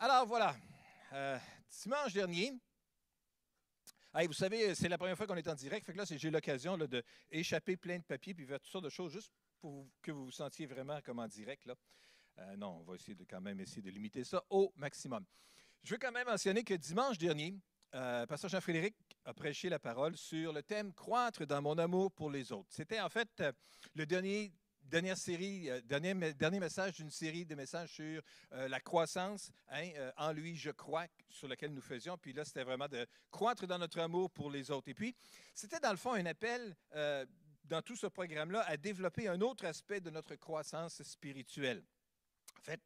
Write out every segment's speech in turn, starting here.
Alors voilà, euh, dimanche dernier, vous savez, c'est la première fois qu'on est en direct, fait que là, j'ai l'occasion d'échapper plein de papiers puis faire toutes sortes de choses juste pour que vous vous sentiez vraiment comme en direct. Euh, non, on va essayer de quand même essayer de limiter ça au maximum. Je veux quand même mentionner que dimanche dernier, euh, Pasteur Jean-Frédéric a prêché la parole sur le thème Croître dans mon amour pour les autres. C'était en fait euh, le dernier dernière série, euh, dernier, dernier, message d'une série de messages sur euh, la croissance, hein, euh, en lui je crois, sur laquelle nous faisions. Puis là, c'était vraiment de croître dans notre amour pour les autres. Et puis, c'était dans le fond un appel dans tout ce programme-là à développer un autre aspect de notre croissance spirituelle. En fait,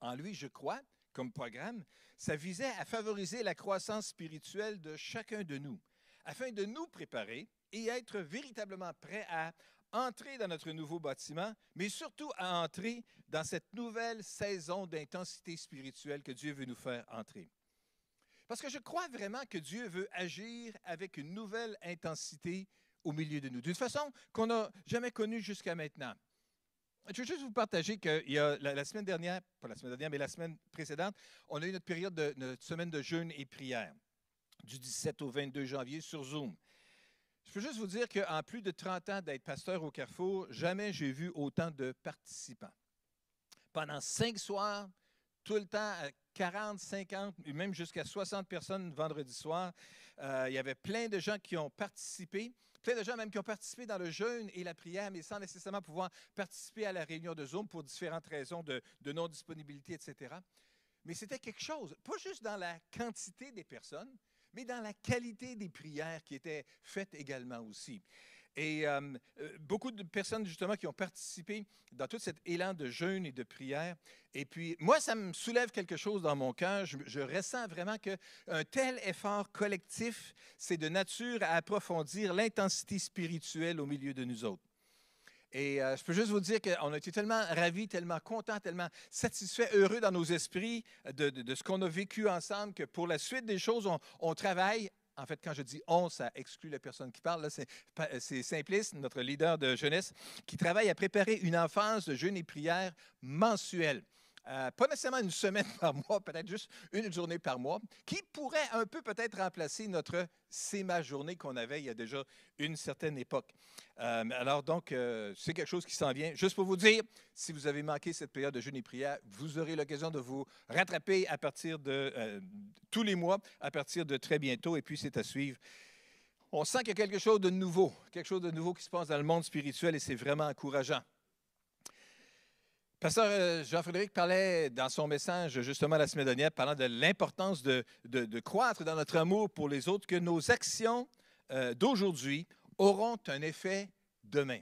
en lui je crois, comme programme, ça visait à favoriser la croissance spirituelle de chacun de nous, afin de nous préparer et être véritablement prêt à entrer dans notre nouveau bâtiment, mais surtout à entrer dans cette nouvelle saison d'intensité spirituelle que Dieu veut nous faire entrer. Parce que je crois vraiment que Dieu veut agir avec une nouvelle intensité au milieu de nous, d'une façon qu'on n'a jamais connue jusqu'à maintenant. Je veux juste vous partager que y a la, semaine dernière, pas la semaine dernière, mais la semaine précédente, on a eu notre période de semaine de jeûne et prière du 17 au 22 janvier sur Zoom. Je peux juste vous dire qu'en plus de 30 ans d'être pasteur au Carrefour, jamais j'ai vu autant de participants. Pendant cinq soirs, tout le temps, à 40, 50, même jusqu'à 60 personnes vendredi soir, euh, il y avait plein de gens qui ont participé plein de gens même qui ont participé dans le jeûne et la prière, mais sans nécessairement pouvoir participer à la réunion de Zoom pour différentes raisons de, de non-disponibilité, etc. Mais c'était quelque chose, pas juste dans la quantité des personnes, mais dans la qualité des prières qui étaient faites également aussi. Et euh, euh, beaucoup de personnes, justement, qui ont participé dans tout cet élan de jeûne et de prière. Et puis, moi, ça me soulève quelque chose dans mon cœur. Je, je ressens vraiment qu'un tel effort collectif, c'est de nature à approfondir l'intensité spirituelle au milieu de nous autres. Et euh, je peux juste vous dire qu'on a été tellement ravis, tellement contents, tellement satisfaits, heureux dans nos esprits euh, de, ce qu'on a vécu ensemble que pour la suite des choses, on, on travaille en fait, quand je dis on, ça exclut la personne qui parle. Euh, c'est Simplice, notre leader de jeunesse, qui travaille à préparer une enfance de jeûne et prière mensuelle. Euh, pas nécessairement une semaine par mois, peut-être juste une journée par mois, qui pourrait un peu peut-être remplacer notre C'est ma journée qu'on avait il y a déjà une certaine époque. Euh, alors donc, euh, c'est quelque chose qui s'en vient. Juste pour vous dire, si vous avez manqué cette période de jeûne et prière, vous aurez l'occasion de vous rattraper à partir de tous les mois, à partir de très bientôt, et puis c'est à suivre. On sent qu'il y a quelque chose de nouveau, quelque chose de nouveau qui se passe dans le monde spirituel et c'est vraiment encourageant. Pasteur euh, Jean-Frédéric parlait dans son message justement la semaine dernière, parlant de l'importance de, croître dans notre amour pour les autres, que nos actions euh, d'aujourd'hui auront un effet demain.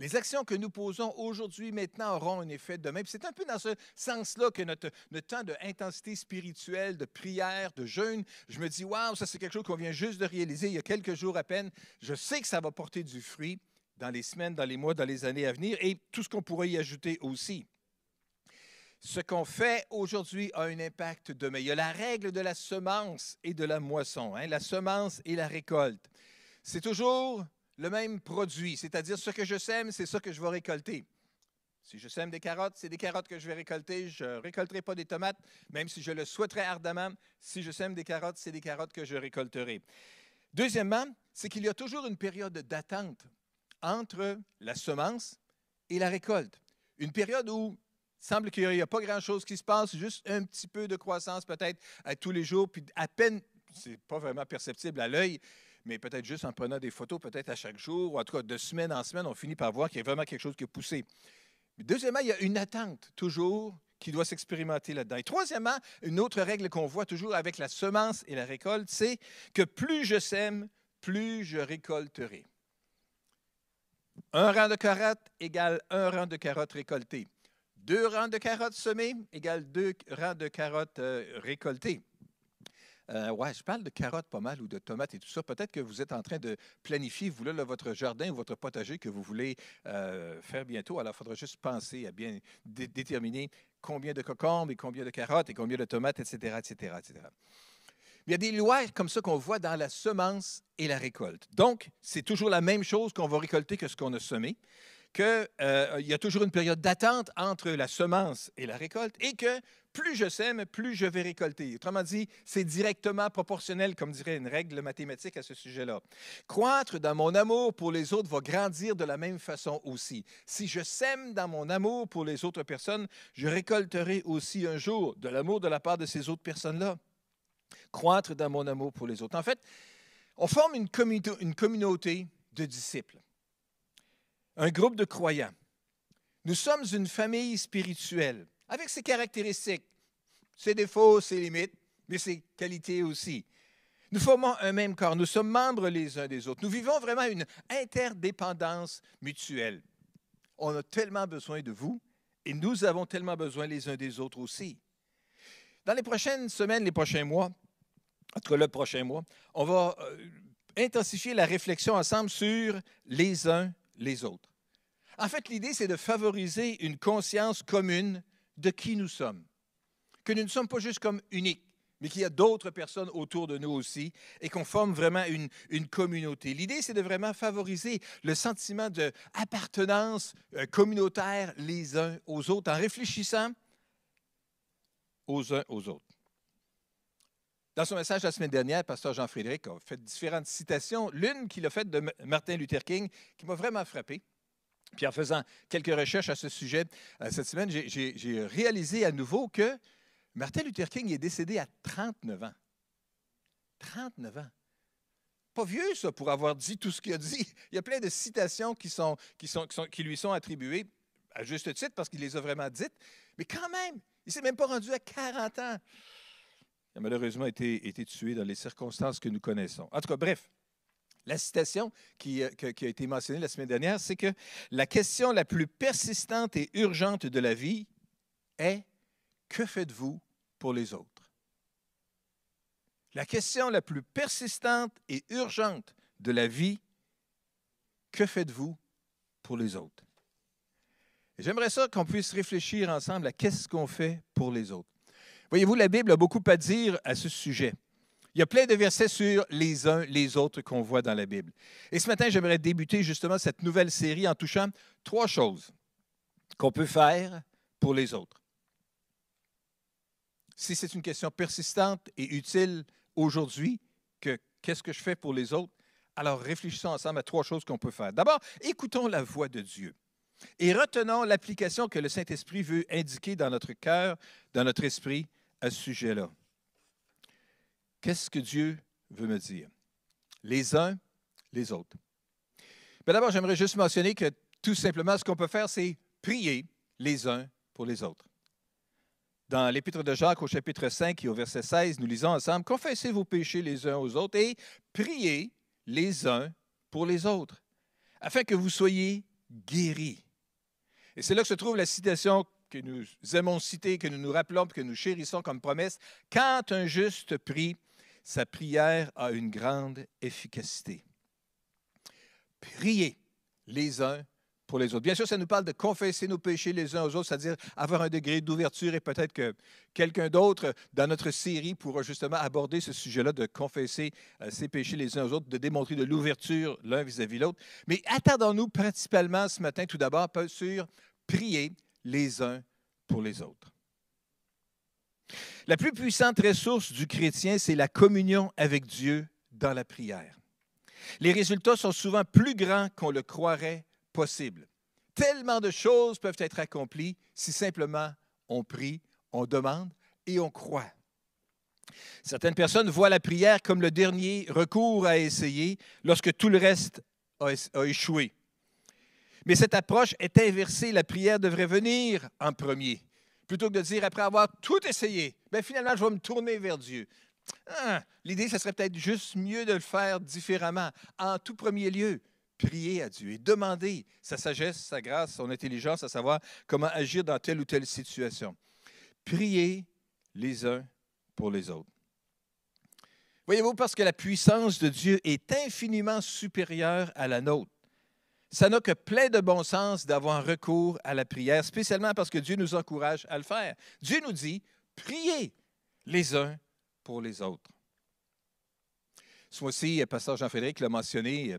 Les actions que nous posons aujourd'hui, maintenant, auront un effet demain. C'est un peu dans ce sens-là que notre, notre temps d'intensité spirituelle, de prière, de jeûne, je me dis, waouh, ça c'est quelque chose qu'on vient juste de réaliser il y a quelques jours à peine. Je sais que ça va porter du fruit dans les semaines, dans les mois, dans les années à venir et tout ce qu'on pourrait y ajouter aussi. Ce qu'on fait aujourd'hui a un impact demain. Il y a la règle de la semence et de la moisson, hein, la semence et la récolte. C'est toujours le même produit, c'est-à-dire ce que je sème, c'est ce que je vais récolter. Si je sème des carottes, c'est des carottes que je vais récolter. Je ne récolterai pas des tomates, même si je le souhaiterais ardemment. Si je sème des carottes, c'est des carottes que je récolterai. Deuxièmement, c'est qu'il y a toujours une période d'attente entre la semence et la récolte. Une période où il semble qu'il n'y a pas grand-chose qui se passe, juste un petit peu de croissance peut-être à euh, tous les jours, puis à peine, c'est pas vraiment perceptible à l'œil, mais peut-être juste en prenant des photos, peut-être à chaque jour, ou en tout cas de semaine en semaine, on finit par voir qu'il y a vraiment quelque chose qui est poussé. deuxièmement, il y a une attente toujours qui doit s'expérimenter là-dedans. Et troisièmement, une autre règle qu'on voit toujours avec la semence et la récolte, c'est que plus je sème, plus je récolterai. Un rang de carottes égale un rang de carottes récoltées. Deux rangs de carottes semées égale deux rangs de carottes euh, récoltées. Euh, ouais, je parle de carottes pas mal ou de tomates et tout ça. Peut-être que vous êtes en train de planifier, vous, votre jardin ou votre potager que vous voulez euh, faire bientôt. Alors, il faudra juste penser à bien déterminer combien de cocombes et combien de carottes et combien de tomates, etc., etc., etc. Il y a des lois comme ça qu'on voit dans la semence et la récolte. Donc, c'est toujours la même chose qu'on va récolter que ce qu'on a semé, qu'il euh, y a toujours une période d'attente entre la semence et la récolte, et que plus je sème, plus je vais récolter. Autrement dit, c'est directement proportionnel, comme dirait une règle mathématique à ce sujet-là. Croître dans mon amour pour les autres va grandir de la même façon aussi. Si je sème dans mon amour pour les autres personnes, je récolterai aussi un jour de l'amour de la part de ces autres personnes-là croître dans mon amour pour les autres. En fait, on forme une, une communauté de disciples, un groupe de croyants. Nous sommes une famille spirituelle, avec ses caractéristiques, ses défauts, ses limites, mais ses qualités aussi. Nous formons un même corps, nous sommes membres les uns des autres. Nous vivons vraiment une interdépendance mutuelle. On a tellement besoin de vous et nous avons tellement besoin les uns des autres aussi. Dans les prochaines semaines, les prochains mois, entre le prochain mois, on va euh, intensifier la réflexion ensemble sur les uns les autres. En fait, l'idée, c'est de favoriser une conscience commune de qui nous sommes, que nous ne sommes pas juste comme uniques mais qu'il y a d'autres personnes autour de nous aussi, et qu'on forme vraiment une, une communauté. L'idée, c'est de vraiment favoriser le sentiment d'appartenance euh, communautaire les uns aux autres en réfléchissant aux uns aux autres. Dans son message la semaine dernière, pasteur Jean-Frédéric a fait différentes citations. L'une qu'il a faite de Martin Luther King, qui m'a vraiment frappé. Puis en faisant quelques recherches à ce sujet euh, cette semaine, j'ai réalisé à nouveau que Martin Luther King est décédé à 39 ans. 39 ans. Pas vieux, ça, pour avoir dit tout ce qu'il a dit. Il y a plein de citations qui, qui, sont, qui, qui lui sont attribuées, à juste titre, parce qu'il les a vraiment dites. Mais quand même, il ne s'est même pas rendu à 40 ans. Il a malheureusement été, été tué dans les circonstances que nous connaissons. En tout cas, bref, la citation euh, qui, a été mentionnée la semaine dernière, c'est que la question la plus persistante et urgente de la vie est que faites-vous pour les autres? La question la plus persistante et urgente de la vie, que faites-vous pour les autres? J'aimerais ça qu'on puisse réfléchir ensemble à qu'est-ce qu'on fait pour les autres. Voyez-vous, la Bible a beaucoup à dire à ce sujet. Il y a plein de versets sur les uns les autres qu'on voit dans la Bible. Et ce matin, j'aimerais débuter justement cette nouvelle série en touchant trois choses qu'on peut faire pour les autres. Si c'est une question persistante et utile aujourd'hui, que qu'est-ce que je fais pour les autres, alors réfléchissons ensemble à trois choses qu'on peut faire. D'abord, écoutons la voix de Dieu et retenons l'application que le Saint-Esprit veut indiquer dans notre cœur, dans notre esprit à ce sujet-là. Qu'est-ce que Dieu veut me dire? Les uns, les autres. Mais d'abord, j'aimerais juste mentionner que tout simplement, ce qu'on peut faire, c'est prier les uns pour les autres. Dans l'Épître de Jacques au chapitre 5 et au verset 16, nous lisons ensemble, Confessez vos péchés les uns aux autres et priez les uns pour les autres, afin que vous soyez guéris. Et c'est là que se trouve la citation que nous aimons citer, que nous nous rappelons, que nous chérissons comme promesse. Quand un juste prie, sa prière a une grande efficacité. Priez les uns pour les autres. Bien sûr, ça nous parle de confesser nos péchés les uns aux autres, c'est-à-dire avoir un degré d'ouverture et peut-être que quelqu'un d'autre dans notre série pourra justement aborder ce sujet-là de confesser euh, ses péchés les uns aux autres, de démontrer de l'ouverture l'un vis-à-vis l'autre. Mais attendons nous principalement ce matin tout d'abord sur prier les uns pour les autres. La plus puissante ressource du chrétien, c'est la communion avec Dieu dans la prière. Les résultats sont souvent plus grands qu'on le croirait possible. Tellement de choses peuvent être accomplies si simplement on prie, on demande et on croit. Certaines personnes voient la prière comme le dernier recours à essayer lorsque tout le reste a, échoué. Mais cette approche est inversée. La prière devrait venir en premier. Plutôt que de dire, après avoir tout essayé, mais ben, finalement, je vais me tourner vers Dieu. Ah, l'idée, ce serait peut-être juste mieux de le faire différemment. En tout premier lieu, prier à Dieu et demander sa sagesse, sa grâce, son intelligence, à savoir comment agir dans telle ou telle situation. Prier les uns pour les autres. Voyez-vous, parce que la puissance de Dieu est infiniment supérieure à la nôtre, ça n'a que plein de bon sens d'avoir recours à la prière, spécialement parce que Dieu nous encourage à le faire. Dieu nous dit, priez les uns pour les autres. Ce mois-ci, euh, Pasteur Jean-Frédéric l'a mentionné, euh,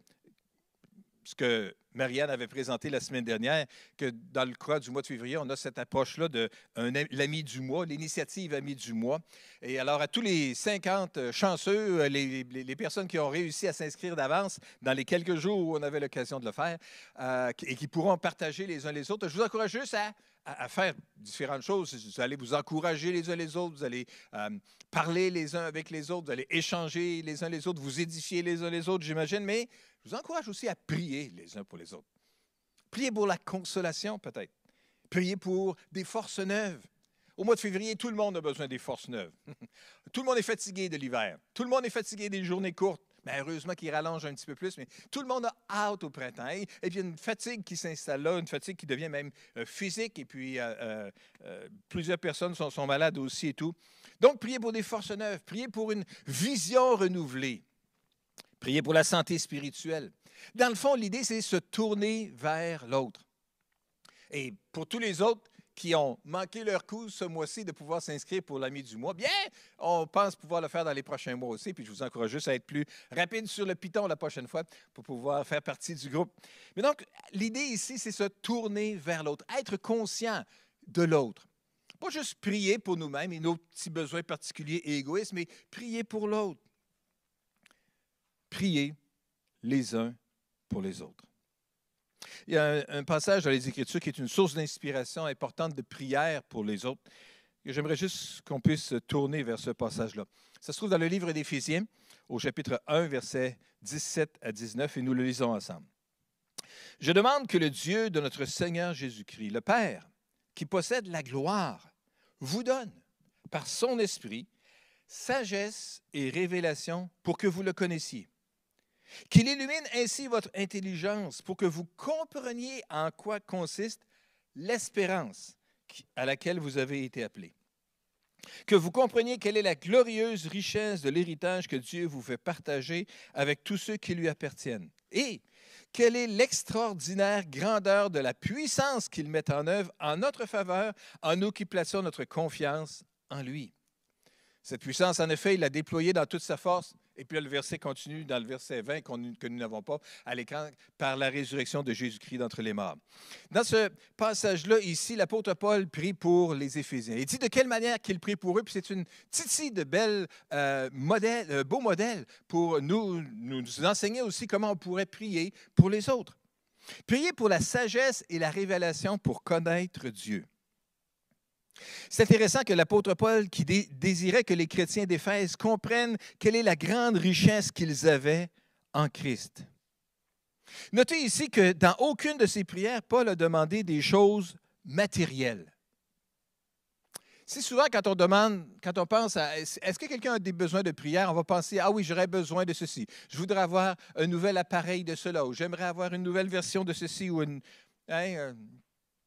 ce que Marianne avait présenté la semaine dernière, que dans le cas du mois de février, on a cette approche-là de l'ami du mois, l'initiative Ami du mois. Et alors, à tous les 50 euh, chanceux, euh, les, personnes qui ont réussi à s'inscrire d'avance dans les quelques jours où on avait l'occasion de le faire euh, et qui pourront partager les uns les autres, je vous encourage juste à, faire différentes choses. Vous allez vous encourager les uns les autres, vous allez parler les uns avec les autres, vous allez échanger les uns les autres, vous édifier les uns les autres, j'imagine, mais vous encourage aussi à prier les uns pour les autres. Prier pour la consolation, peut-être. Prier pour des forces neuves. Au mois de février, tout le monde a besoin des forces neuves. tout le monde est fatigué de l'hiver. Tout le monde est fatigué des journées courtes. Mais heureusement qu'il rallonge un petit peu plus, mais tout le monde a hâte au printemps. Et, puis, une fatigue qui s'installe là, une fatigue qui devient même euh, physique. Et puis, euh, euh, plusieurs personnes sont, sont malades aussi et tout. Donc, priez pour des forces neuves. Prier pour une vision renouvelée. Priez pour la santé spirituelle. Dans le fond, l'idée, c'est se tourner vers l'autre. Et pour tous les autres qui ont manqué leur coup ce mois-ci de pouvoir s'inscrire pour l'ami du mois, bien, on pense pouvoir le faire dans les prochains mois aussi. Puis je vous encourage juste à être plus rapide sur le piton la prochaine fois pour pouvoir faire partie du groupe. Mais donc, l'idée ici, c'est se tourner vers l'autre, être conscient de l'autre. Pas juste prier pour nous-mêmes et nos petits besoins particuliers et égoïstes, mais prier pour l'autre. Prier les uns pour les autres. Il y a un, passage dans les Écritures qui est une source d'inspiration importante de prière pour les autres. J'aimerais juste qu'on puisse tourner vers ce passage-là. Ça se trouve dans le livre d'Éphésiens, au chapitre 1, versets 17 à 19, et nous le lisons ensemble. Je demande que le Dieu de notre Seigneur Jésus-Christ, le Père, qui possède la gloire, vous donne, par son esprit, sagesse et révélation pour que vous le connaissiez qu'il illumine ainsi votre intelligence pour que vous compreniez en quoi consiste l'espérance à laquelle vous avez été appelé. Que vous compreniez quelle est la glorieuse richesse de l'héritage que Dieu vous fait partager avec tous ceux qui lui appartiennent. Et quelle est l'extraordinaire grandeur de la puissance qu'il met en œuvre en notre faveur, en nous qui plaçons notre confiance en lui. Cette puissance, en effet, il l'a déployée dans toute sa force et puis le verset continue dans le verset 20 que nous n'avons pas à l'écran, par la résurrection de Jésus-Christ d'entre les morts. Dans ce passage-là, ici, l'apôtre Paul prie pour les Éphésiens. Il dit de quelle manière qu'il prie pour eux, puis c'est une titi de bel euh, modèle, euh, beau modèle pour nous, nous enseigner aussi comment on pourrait prier pour les autres. Prier pour la sagesse et la révélation pour connaître Dieu. C'est intéressant que l'apôtre Paul, qui désirait que les chrétiens d'Éphèse comprennent quelle est la grande richesse qu'ils avaient en Christ. Notez ici que dans aucune de ses prières, Paul a demandé des choses matérielles. Si souvent quand on demande, quand on pense à est-ce que quelqu'un a des besoins de prière, on va penser ah oui, j'aurais besoin de ceci. Je voudrais avoir un nouvel appareil de cela, ou j'aimerais avoir une nouvelle version de ceci, ou une, hein, euh,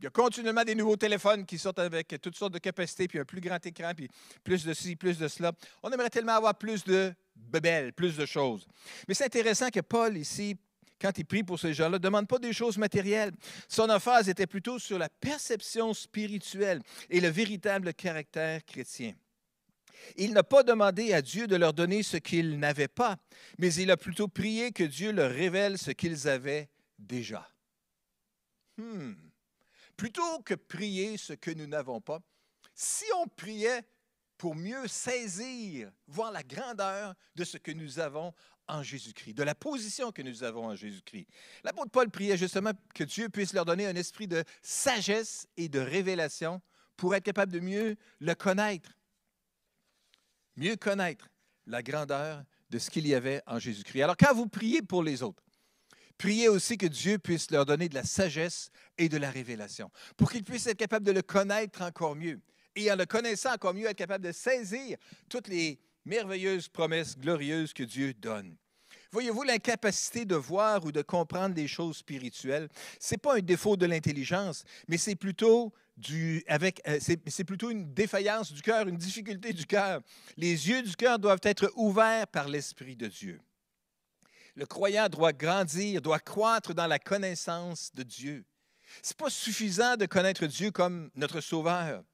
il y a continuellement des nouveaux téléphones qui sortent avec toutes sortes de capacités, puis un plus grand écran, puis plus de ci, plus de cela. On aimerait tellement avoir plus de bebelles, plus de choses. Mais c'est intéressant que Paul, ici, quand il prie pour ces gens-là, ne demande pas des choses matérielles. Son emphase était plutôt sur la perception spirituelle et le véritable caractère chrétien. Il n'a pas demandé à Dieu de leur donner ce qu'ils n'avaient pas, mais il a plutôt prié que Dieu leur révèle ce qu'ils avaient déjà. Hmm plutôt que prier ce que nous n'avons pas, si on priait pour mieux saisir, voir la grandeur de ce que nous avons en Jésus-Christ, de la position que nous avons en Jésus-Christ. L'apôtre Paul priait justement que Dieu puisse leur donner un esprit de sagesse et de révélation pour être capable de mieux le connaître, mieux connaître la grandeur de ce qu'il y avait en Jésus-Christ. Alors quand vous priez pour les autres, Priez aussi que Dieu puisse leur donner de la sagesse et de la révélation, pour qu'ils puissent être capables de le connaître encore mieux. Et en le connaissant encore mieux, être capables de saisir toutes les merveilleuses promesses glorieuses que Dieu donne. Voyez-vous, l'incapacité de voir ou de comprendre les choses spirituelles, ce n'est pas un défaut de l'intelligence, mais c'est plutôt, du, avec, euh, c'est, plutôt une défaillance du cœur, une difficulté du cœur. Les yeux du cœur doivent être ouverts par l'Esprit de Dieu. Le croyant doit grandir, doit croître dans la connaissance de Dieu. Ce n'est pas suffisant de connaître Dieu comme notre Sauveur.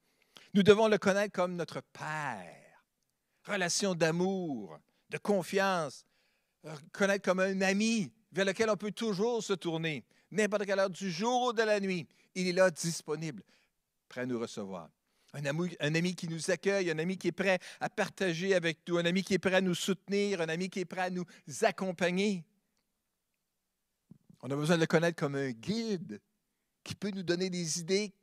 Nous devons le connaître comme notre Père. Relation d'amour, de confiance, euh, connaître comme un ami vers lequel on peut toujours se tourner, n'importe quelle heure du jour ou de la nuit. Il est là disponible, prêt à nous recevoir. Un ami, qui nous accueille, un ami qui est prêt à partager avec nous, un ami qui est prêt à nous soutenir, un ami qui est prêt à nous accompagner. On a besoin de le connaître comme un guide qui peut nous donner des idées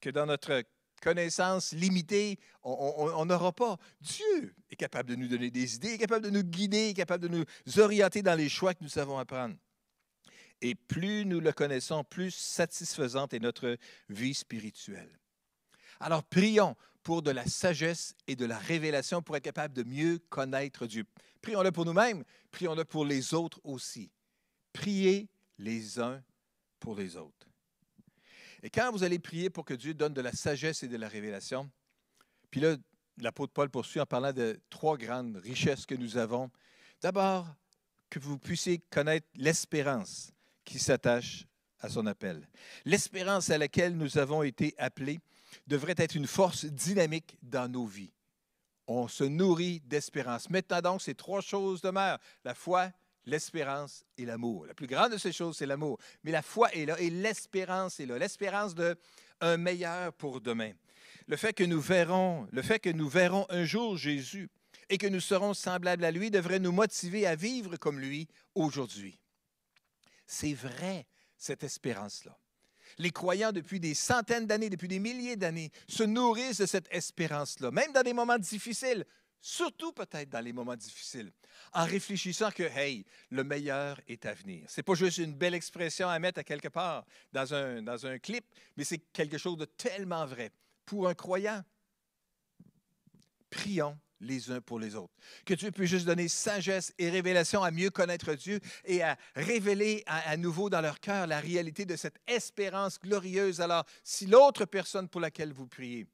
que dans notre connaissance limitée, on n'aura pas. Dieu est capable de nous donner des idées, est capable de nous guider, est capable de nous orienter dans les choix que nous savons à prendre. Et plus nous le connaissons, plus satisfaisante est notre vie spirituelle. Alors prions pour de la sagesse et de la révélation pour être capable de mieux connaître Dieu. Prions-le pour nous-mêmes, prions-le pour les autres aussi. Priez les uns pour les autres. Et quand vous allez prier pour que Dieu donne de la sagesse et de la révélation, puis là, l'apôtre Paul poursuit en parlant de trois grandes richesses que nous avons. D'abord, que vous puissiez connaître l'espérance qui s'attache à son appel, l'espérance à laquelle nous avons été appelés, devrait être une force dynamique dans nos vies. On se nourrit d'espérance. Maintenant donc, ces trois choses demeurent, la foi, l'espérance et l'amour. La plus grande de ces choses, c'est l'amour. Mais la foi est là et l'espérance est là. L'espérance de un meilleur pour demain. Le fait que nous verrons, le fait que nous verrons un jour Jésus et que nous serons semblables à lui devrait nous motiver à vivre comme lui aujourd'hui. C'est vrai, cette espérance-là les croyants depuis des centaines d'années, depuis des milliers d'années, se nourrissent de cette espérance-là, même dans des moments difficiles, surtout peut-être dans les moments difficiles, en réfléchissant que, hey, le meilleur est à venir. C'est pas juste une belle expression à mettre à quelque part dans un, dans un clip, mais c'est quelque chose de tellement vrai pour un croyant. Prions les uns pour les autres. Que Dieu puisse juste donner sagesse et révélation à mieux connaître Dieu et à révéler à, nouveau dans leur cœur la réalité de cette espérance glorieuse. Alors, si l'autre personne pour laquelle vous priez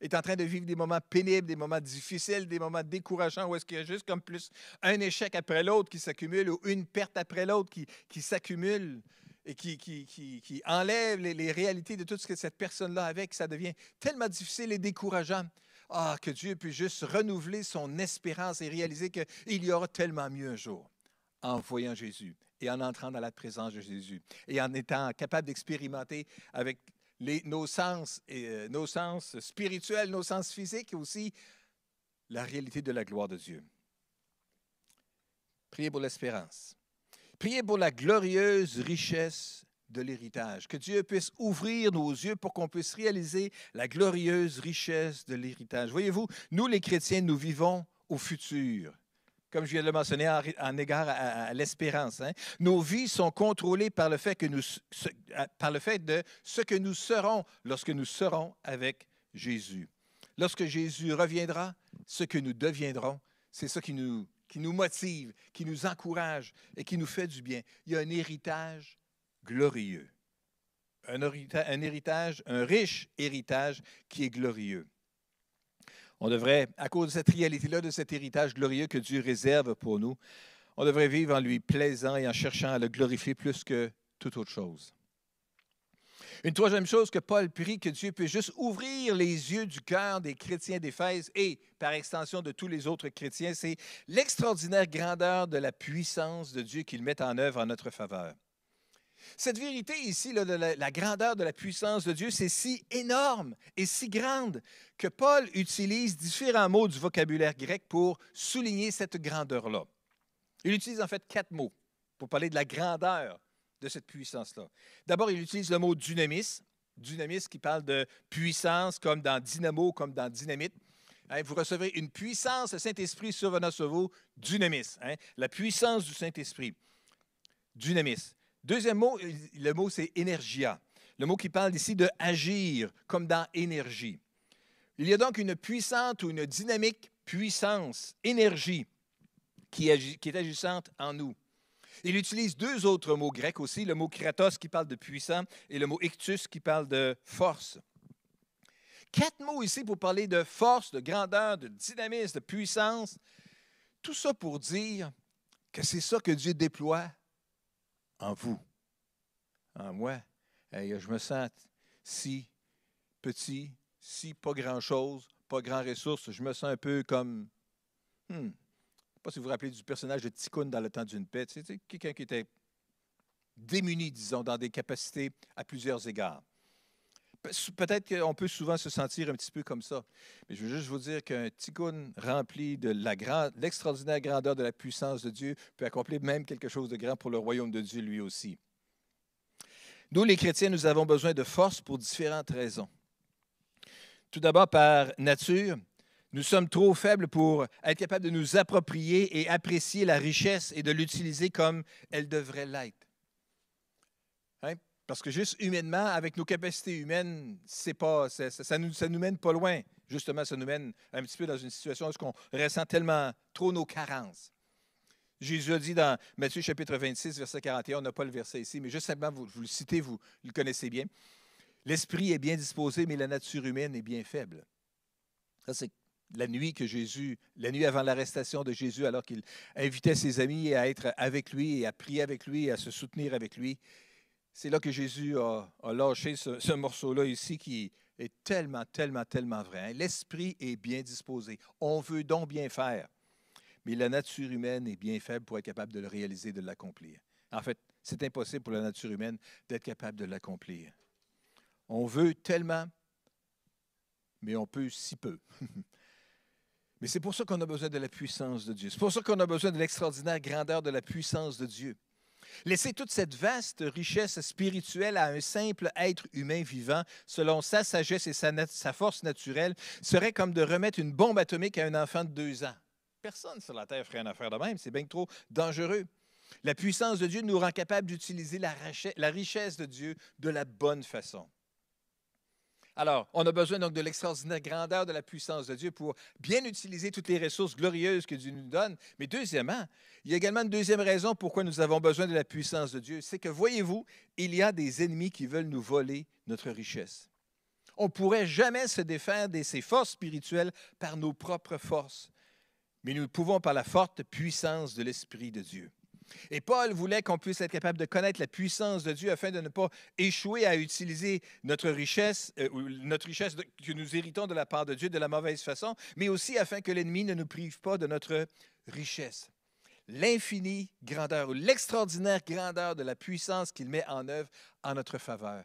est en train de vivre des moments pénibles, des moments difficiles, des moments décourageants, où est-ce qu'il y a juste comme plus un échec après l'autre qui s'accumule ou une perte après l'autre qui, s'accumule et qui, qui, enlève les, réalités de tout ce que cette personne-là avec, ça devient tellement difficile et décourageant. Ah, que Dieu puisse juste renouveler son espérance et réaliser qu'il y aura tellement mieux un jour en voyant Jésus et en entrant dans la présence de Jésus et en étant capable d'expérimenter avec nos sens, euh, nos sens spirituels, nos sens physiques et aussi la réalité de la gloire de Dieu. Priez pour l'espérance. Priez pour la glorieuse richesse de l'héritage. Que Dieu puisse ouvrir nos yeux pour qu'on puisse réaliser la glorieuse richesse de l'héritage. Voyez-vous, nous les chrétiens, nous vivons au futur. Comme je viens de le mentionner en, égard à, l'espérance, hein. nos vies sont contrôlées par le, fait que nous, par le fait de ce que nous serons lorsque nous serons avec Jésus. Lorsque Jésus reviendra, ce que nous deviendrons, c'est ça qui nous, qui nous motive, qui nous encourage et qui nous fait du bien. Il y a un héritage glorieux. Un, héritage, un riche héritage qui est glorieux. On devrait, à cause de cette réalité-là, de cet héritage glorieux que Dieu réserve pour nous, on devrait vivre en lui plaisant et en cherchant à le glorifier plus que toute autre chose. Une troisième chose que Paul prie, que Dieu puisse juste ouvrir les yeux du cœur des chrétiens d'Éphèse et, par extension, de tous les autres chrétiens, c'est l'extraordinaire grandeur de la puissance de Dieu qu'il met en œuvre en notre faveur. Cette vérité ici, la, grandeur de la puissance de Dieu, c'est si énorme et si grande que Paul utilise différents mots du vocabulaire grec pour souligner cette grandeur-là. Il utilise en fait quatre mots pour parler de la grandeur de cette puissance-là. D'abord, il utilise le mot dynamis, dynamis qui parle de puissance comme dans dynamo, comme dans dynamite. Hein, vous recevrez une puissance, de Saint-Esprit survenant sur vous, dynamis, hein, la puissance du Saint-Esprit, dynamis. Deuxième mot, le mot c'est energia, le mot qui parle ici de agir, comme dans énergie. Il y a donc une puissante ou une dynamique puissance, énergie, qui, qui est agissante en nous. Il utilise deux autres mots grecs aussi, le mot kratos qui parle de puissant et le mot ictus qui parle de force. Quatre mots ici pour parler de force, de grandeur, de dynamisme, de puissance. Tout ça pour dire que c'est ça que Dieu déploie en vous, en moi. je me sens si petit, si pas grand-chose, pas grand ressource. Je me sens un peu comme. Hmm, je ne sais pas si vous vous rappelez du personnage de Tikkun dans le temps d'une paix. C'est quelqu'un qui était démuni, disons, dans des capacités à plusieurs égards peut-être qu'on peut souvent se sentir un petit peu comme ça. Mais je veux juste vous dire qu'un tikkun rempli de l'extraordinaire grandeur de la puissance de Dieu peut accomplir même quelque chose de grand pour le royaume de Dieu lui aussi. Nous, les chrétiens, nous avons besoin de force pour différentes raisons. Tout d'abord, par nature, nous sommes trop faibles pour être capables de nous approprier et apprécier la richesse et de l'utiliser comme elle devrait l'être. Hein? Parce que juste humainement, avec nos capacités humaines, c'est pas, ça, ça, nous, ça nous mène pas loin. Justement, ça nous mène un petit peu dans une situation où on ressent tellement trop nos carences. Jésus a dit dans Matthieu chapitre 26, verset 41, on n'a pas le verset ici, mais juste simplement, vous, vous le citez, vous le connaissez bien. L'esprit est bien disposé, mais la nature humaine est bien faible. Ça, c'est la nuit que Jésus, la nuit avant l'arrestation de Jésus, alors qu'il invitait ses amis à être avec lui et à prier avec lui et à se soutenir avec lui, c'est là que Jésus a, lâché ce, morceau-là ici qui est tellement, tellement, tellement vrai. Hein. L'esprit est bien disposé. On veut donc bien faire, mais la nature humaine est bien faible pour être capable de le réaliser, de l'accomplir. En fait, c'est impossible pour la nature humaine d'être capable de l'accomplir. On veut tellement, mais on peut si peu. mais c'est pour ça qu'on a besoin de la puissance de Dieu. C'est pour ça qu'on a besoin de l'extraordinaire grandeur de la puissance de Dieu. Laisser toute cette vaste richesse spirituelle à un simple être humain vivant, selon sa sagesse et sa, force naturelle, serait comme de remettre une bombe atomique à un enfant de deux ans. Personne sur la Terre ferait une affaire de même, c'est bien trop dangereux. La puissance de Dieu nous rend capable d'utiliser la richesse de Dieu de la bonne façon. Alors, on a besoin donc de l'extraordinaire grandeur de la puissance de Dieu pour bien utiliser toutes les ressources glorieuses que Dieu nous donne. Mais deuxièmement, il y a également une deuxième raison pourquoi nous avons besoin de la puissance de Dieu. C'est que, voyez-vous, il y a des ennemis qui veulent nous voler notre richesse. On ne pourrait jamais se défaire de ces forces spirituelles par nos propres forces, mais nous pouvons par la forte puissance de l'Esprit de Dieu. Et Paul voulait qu'on puisse être capable de connaître la puissance de Dieu afin de ne pas échouer à utiliser notre richesse, euh, notre richesse que nous héritons de la part de Dieu de la mauvaise façon, mais aussi afin que l'ennemi ne nous prive pas de notre richesse. L'infinie grandeur ou l'extraordinaire grandeur de la puissance qu'il met en œuvre en notre faveur.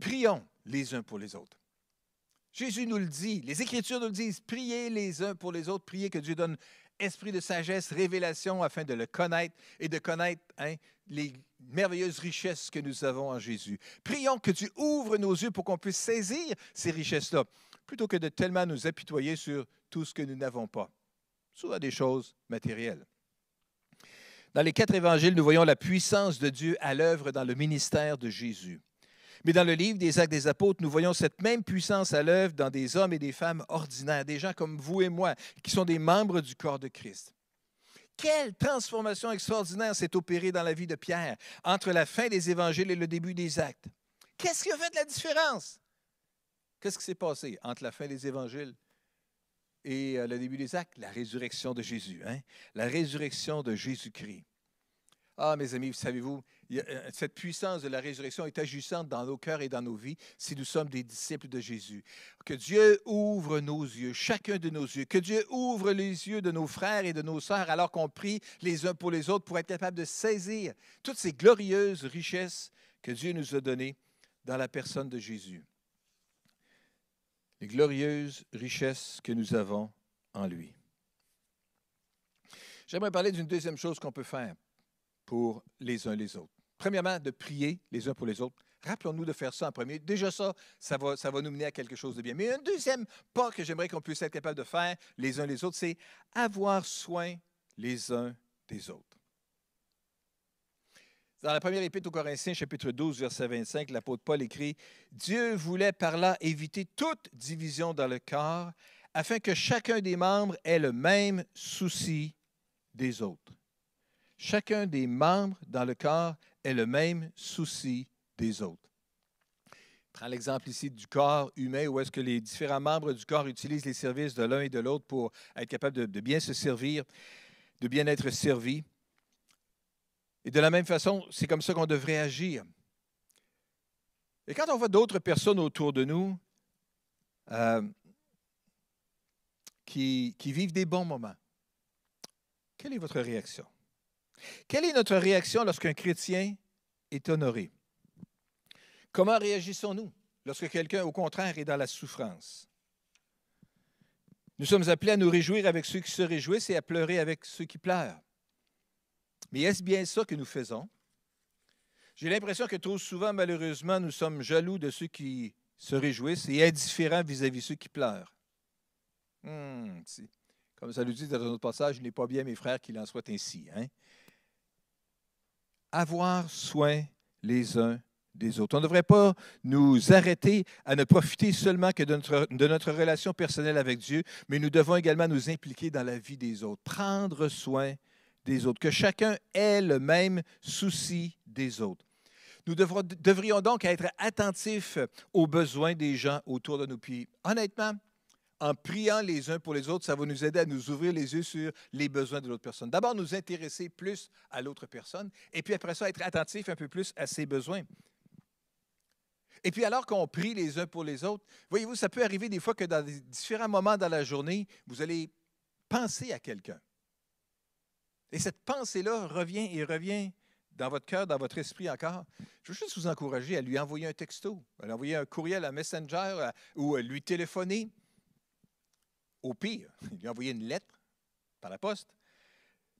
Prions les uns pour les autres. Jésus nous le dit, les Écritures nous le disent, priez les uns pour les autres, priez que Dieu donne esprit de sagesse, révélation, afin de le connaître et de connaître hein, les merveilleuses richesses que nous avons en Jésus. Prions que tu ouvres nos yeux pour qu'on puisse saisir ces richesses-là, plutôt que de tellement nous apitoyer sur tout ce que nous n'avons pas, soit des choses matérielles. Dans les quatre évangiles, nous voyons la puissance de Dieu à l'œuvre dans le ministère de Jésus. Mais dans le livre des Actes des Apôtres, nous voyons cette même puissance à l'œuvre dans des hommes et des femmes ordinaires, des gens comme vous et moi, qui sont des membres du corps de Christ. Quelle transformation extraordinaire s'est opérée dans la vie de Pierre entre la fin des Évangiles et le début des Actes. Qu'est-ce qui a fait de la différence? Qu'est-ce qui s'est passé entre la fin des Évangiles et euh, le début des Actes? La résurrection de Jésus, hein? la résurrection de Jésus-Christ. Ah, mes amis, savez-vous, euh, cette puissance de la résurrection est agissante dans nos cœurs et dans nos vies si nous sommes des disciples de Jésus. Que Dieu ouvre nos yeux, chacun de nos yeux, que Dieu ouvre les yeux de nos frères et de nos sœurs alors qu'on prie les uns pour les autres pour être capable de saisir toutes ces glorieuses richesses que Dieu nous a données dans la personne de Jésus. Les glorieuses richesses que nous avons en lui. J'aimerais parler d'une deuxième chose qu'on peut faire pour les uns les autres premièrement, de prier les uns pour les autres. Rappelons-nous de faire ça en premier. Déjà ça, ça va, ça va nous mener à quelque chose de bien. Mais un deuxième pas que j'aimerais qu'on puisse être capable de faire les uns les autres, c'est avoir soin les uns des autres. Dans la première épître aux Corinthiens, chapitre 12, verset 25, l'apôtre Paul écrit Dieu voulait par là éviter toute division dans le corps, afin que chacun des membres ait le même souci des autres. Chacun des membres dans le corps est le même souci des autres. Prends l'exemple ici du corps humain, où est-ce que les différents membres du corps utilisent les services de l'un et de l'autre pour être capables de, bien se servir, de bien être servis. Et de la même façon, c'est comme ça qu'on devrait agir. Et quand on voit d'autres personnes autour de nous euh, qui vivent des bons moments, quelle est votre réaction? Quelle est notre réaction lorsqu'un chrétien est honoré? Comment réagissons-nous lorsque quelqu'un, au contraire, est dans la souffrance? Nous sommes appelés à nous réjouir avec ceux qui se réjouissent et à pleurer avec ceux qui pleurent. Mais est-ce bien ça que nous faisons? J'ai l'impression que trop souvent, malheureusement, nous sommes jaloux de ceux qui se réjouissent et indifférents vis-à-vis ceux qui pleurent. Hmm, comme ça le dit dans un autre passage, Il n'est pas bien mes frères qu'il en soit ainsi. Hein? avoir soin les uns des autres. On ne devrait pas nous arrêter à ne profiter seulement que de notre, relation personnelle avec Dieu, mais nous devons également nous impliquer dans la vie des autres, prendre soin des autres, que chacun ait le même souci des autres. Nous devrions donc être attentifs aux besoins des gens autour de nous. Puis honnêtement, en priant les uns pour les autres, ça va nous aider à nous ouvrir les yeux sur les besoins de l'autre personne. D'abord, nous intéresser plus à l'autre personne, et puis après ça, être attentif un peu plus à ses besoins. Et puis alors qu'on prie les uns pour les autres, voyez-vous, ça peut arriver des fois que dans différents moments dans la journée, vous allez penser à quelqu'un. Et cette pensée-là revient et revient dans votre cœur, dans votre esprit encore. Je veux juste vous encourager à lui envoyer un texto, à lui envoyer un courriel, à messenger, ou à lui téléphoner, au pire, il lui a envoyé une lettre par la poste.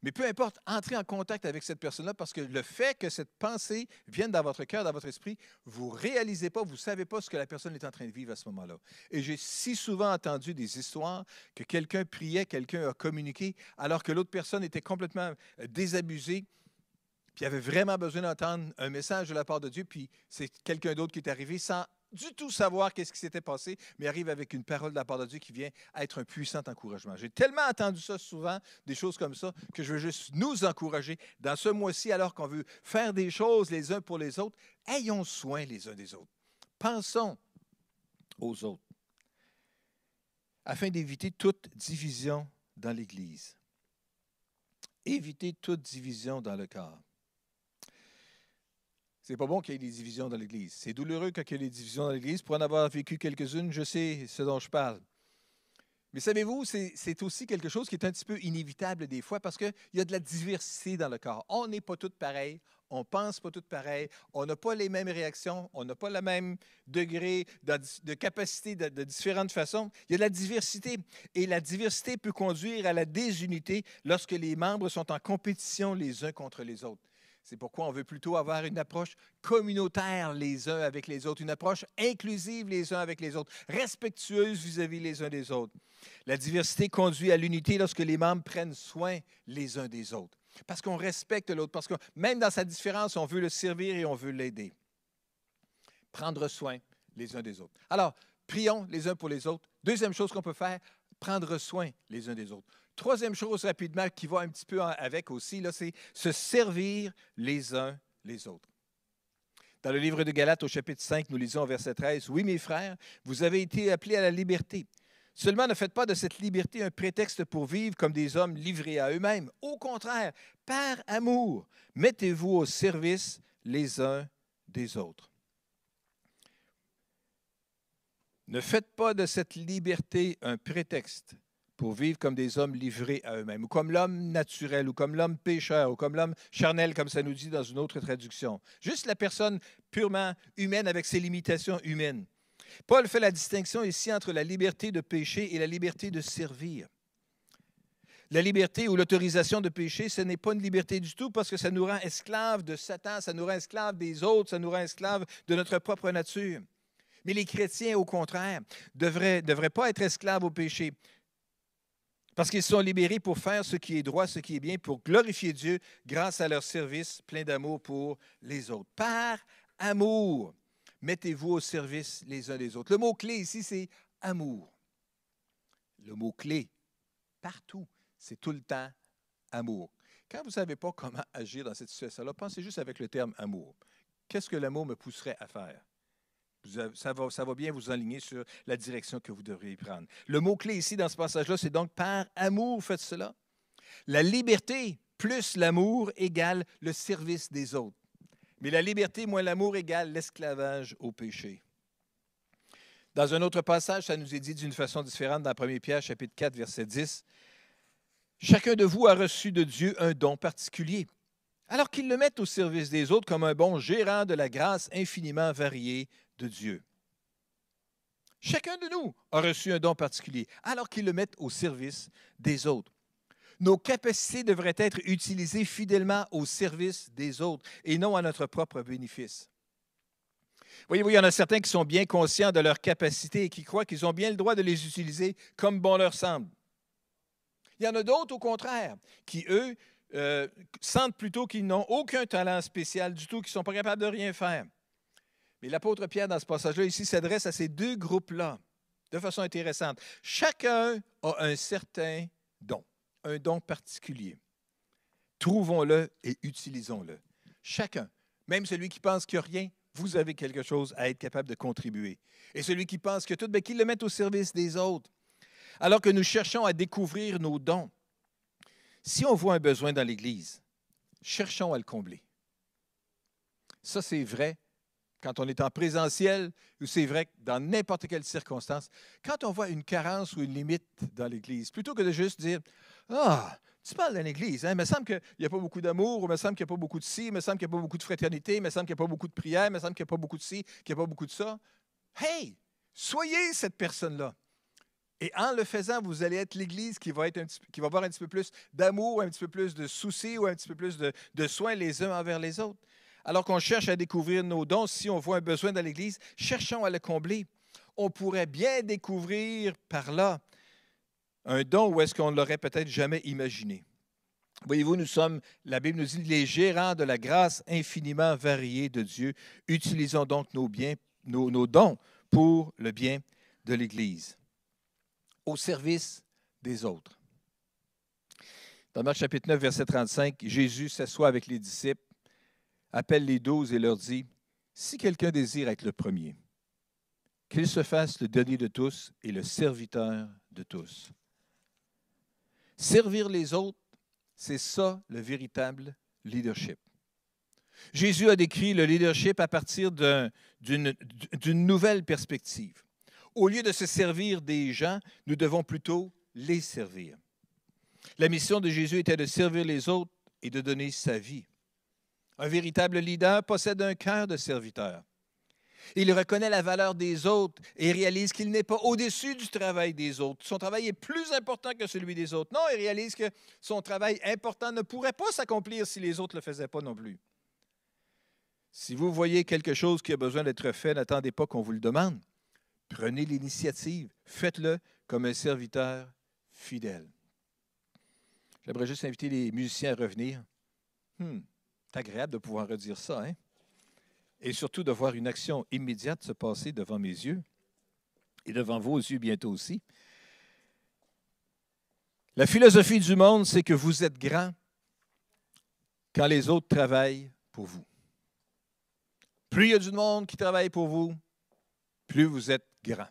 Mais peu importe, entrez en contact avec cette personne-là parce que le fait que cette pensée vienne dans votre cœur, dans votre esprit, vous ne réalisez pas, vous ne savez pas ce que la personne est en train de vivre à ce moment-là. Et j'ai si souvent entendu des histoires que quelqu'un priait, quelqu'un a communiqué, alors que l'autre personne était complètement euh, désabusée, puis avait vraiment besoin d'entendre un message de la part de Dieu, puis c'est quelqu'un d'autre qui est arrivé sans du tout savoir qu'est-ce qui s'était passé, mais arrive avec une parole de la part de Dieu qui vient être un puissant encouragement. J'ai tellement entendu ça souvent, des choses comme ça, que je veux juste nous encourager dans ce mois-ci, alors qu'on veut faire des choses les uns pour les autres. Ayons soin les uns des autres. Pensons aux autres afin d'éviter toute division dans l'Église. Éviter toute division dans le corps. C'est pas bon qu'il y ait des divisions dans l'Église. C'est douloureux quand il y a des divisions dans l'Église. Pour en avoir vécu quelques-unes, je sais ce dont je parle. Mais savez-vous, c'est aussi quelque chose qui est un petit peu inévitable des fois parce qu'il y a de la diversité dans le corps. On n'est pas tous pareils, on pense pas tous pareils, on n'a pas les mêmes réactions, on n'a pas le même degré de, capacité de, de, différentes façons. Il y a de la diversité et la diversité peut conduire à la désunité lorsque les membres sont en compétition les uns contre les autres. C'est pourquoi on veut plutôt avoir une approche communautaire les uns avec les autres, une approche inclusive les uns avec les autres, respectueuse vis-à-vis les uns des autres. La diversité conduit à l'unité lorsque les membres prennent soin les uns des autres, parce qu'on respecte l'autre, parce que même dans sa différence, on veut le servir et on veut l'aider. Prendre soin les uns des autres. Alors, prions les uns pour les autres. Deuxième chose qu'on peut faire, prendre soin les uns des autres. Troisième chose rapidement qui va un petit peu avec aussi, c'est se servir les uns les autres. Dans le livre de Galates au chapitre 5, nous lisons au verset 13, Oui mes frères, vous avez été appelés à la liberté. Seulement ne faites pas de cette liberté un prétexte pour vivre comme des hommes livrés à eux-mêmes. Au contraire, par amour, mettez-vous au service les uns des autres. Ne faites pas de cette liberté un prétexte pour vivre comme des hommes livrés à eux-mêmes, ou comme l'homme naturel, ou comme l'homme pécheur, ou comme l'homme charnel, comme ça nous dit dans une autre traduction. Juste la personne purement humaine avec ses limitations humaines. Paul fait la distinction ici entre la liberté de pécher et la liberté de servir. La liberté ou l'autorisation de pécher, ce n'est pas une liberté du tout parce que ça nous rend esclaves de Satan, ça nous rend esclaves des autres, ça nous rend esclaves de notre propre nature. Mais les chrétiens, au contraire, ne devraient, devraient, pas être esclaves au péché. Parce qu'ils sont libérés pour faire ce qui est droit, ce qui est bien, pour glorifier Dieu grâce à leur service plein d'amour pour les autres. Par amour, mettez-vous au service les uns des autres. Le mot-clé ici, c'est amour. Le mot-clé, partout, c'est tout le temps amour. Quand vous ne savez pas comment agir dans cette situation-là, pensez juste avec le terme amour. Qu'est-ce que l'amour me pousserait à faire? ça va, ça va bien vous aligner sur la direction que vous devriez prendre. Le mot-clé ici dans ce passage-là, c'est donc par amour, faites cela. La liberté plus l'amour égale le service des autres. Mais la liberté moins l'amour égale l'esclavage au péché. Dans un autre passage, ça nous est dit d'une façon différente dans 1 Pierre chapitre 4 verset 10. Chacun de vous a reçu de Dieu un don particulier, alors qu'il le mette au service des autres comme un bon gérant de la grâce infiniment variée de Dieu. Chacun de nous a reçu un don particulier, alors qu'il le met au service des autres. Nos capacités devraient être utilisées fidèlement au service des autres et non à notre propre bénéfice. Voyez-vous, il y en a certains qui sont bien conscients de leurs capacités et qui croient qu'ils ont bien le droit de les utiliser comme bon leur semble. Il y en a d'autres, au contraire, qui, eux, euh, sentent plutôt qu'ils n'ont aucun talent spécial du tout, qu'ils ne sont pas capables de rien faire. Mais l'apôtre Pierre, dans ce passage-là, ici, s'adresse à ces deux groupes-là de façon intéressante. Chacun a un certain don, un don particulier. Trouvons-le et utilisons-le. Chacun, même celui qui pense qu'il n'y a rien, vous avez quelque chose à être capable de contribuer. Et celui qui pense que tout, mais ben, qu'il le mette au service des autres. Alors que nous cherchons à découvrir nos dons, si on voit un besoin dans l'Église, cherchons à le combler. Ça, c'est vrai quand on est en présentiel, ou c'est vrai que dans n'importe quelle circonstance, quand on voit une carence ou une limite dans l'Église, plutôt que de juste dire Ah, tu parles d'une Église, hein, il me semble qu'il n'y a pas beaucoup d'amour, il me semble qu'il n'y a pas beaucoup de ci, il me semble qu'il n'y a pas beaucoup de fraternité, il me semble qu'il n'y a pas beaucoup de prière, il me semble qu'il n'y a pas beaucoup de ci, qu'il n'y a pas beaucoup de ça. Hey, soyez cette personne-là. Et en le faisant, vous allez être l'Église qui va, être qui va avoir un petit peu plus d'amour, un petit peu plus de souci ou un petit peu plus de soins les uns envers les autres alors qu'on cherche à découvrir nos dons, si on voit un besoin dans l'Église, cherchons à le combler. On pourrait bien découvrir par là un don où est-ce qu'on ne l'aurait peut-être jamais imaginé. Voyez-vous, nous sommes, la Bible nous dit, les gérants de la grâce infiniment variée de Dieu. Utilisons donc nos, biens, nos, dons pour le bien de l'Église, au service des autres. Dans Marc chapitre 9, verset 35, Jésus s'assoit avec les disciples appelle les douze et leur dit, Si quelqu'un désire être le premier, qu'il se fasse le dernier de tous et le serviteur de tous. Servir les autres, c'est ça le véritable leadership. Jésus a décrit le leadership à partir d'une nouvelle perspective. Au lieu de se servir des gens, nous devons plutôt les servir. La mission de Jésus était de servir les autres et de donner sa vie. Un véritable leader possède un cœur de serviteur. Il reconnaît la valeur des autres et réalise qu'il n'est pas au-dessus du travail des autres. Son travail est plus important que celui des autres. Non, il réalise que son travail important ne pourrait pas s'accomplir si les autres ne le faisaient pas non plus. Si vous voyez quelque chose qui a besoin d'être fait, n'attendez pas qu'on vous le demande. Prenez l'initiative. Faites-le comme un serviteur fidèle. J'aimerais juste inviter les musiciens à revenir. Hmm. C'est agréable de pouvoir redire ça, hein? Et surtout de voir une action immédiate se passer devant mes yeux et devant vos yeux bientôt aussi. La philosophie du monde, c'est que vous êtes grand quand les autres travaillent pour vous. Plus il y a du monde qui travaille pour vous, plus vous êtes grand.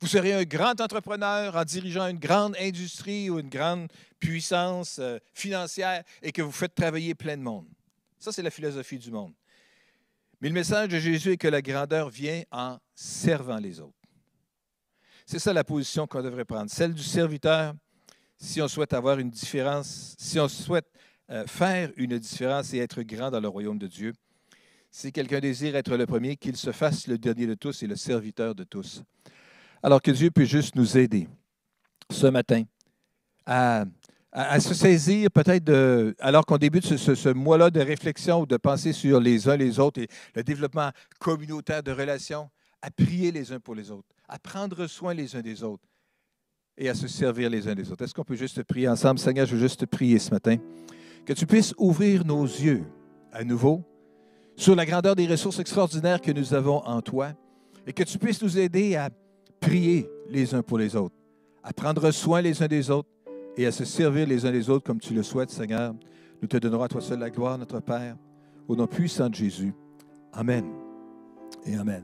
Vous serez un grand entrepreneur en dirigeant une grande industrie ou une grande puissance euh, financière et que vous faites travailler plein de monde. Ça, c'est la philosophie du monde. Mais le message de Jésus est que la grandeur vient en servant les autres. C'est ça la position qu'on devrait prendre, celle du serviteur, si on souhaite avoir une différence, si on souhaite euh, faire une différence et être grand dans le royaume de Dieu. Si quelqu'un désire être le premier, qu'il se fasse le dernier de tous et le serviteur de tous. Alors que Dieu puisse juste nous aider ce matin à à, se saisir peut-être de, alors qu'on débute ce, mois-là de réflexion ou de penser sur les uns les autres et le développement communautaire de relations, à prier les uns pour les autres, à prendre soin les uns des autres et à se servir les uns des autres. Est-ce qu'on peut juste prier ensemble? Seigneur, je veux juste prier ce matin. Que tu puisses ouvrir nos yeux à nouveau sur la grandeur des ressources extraordinaires que nous avons en toi et que tu puisses nous aider à prier les uns pour les autres, à prendre soin les uns des autres, et à se servir les uns les autres comme tu le souhaites, Seigneur. Nous te donnerons à toi seul la gloire, notre Père, au nom puissant de Jésus. Amen et Amen.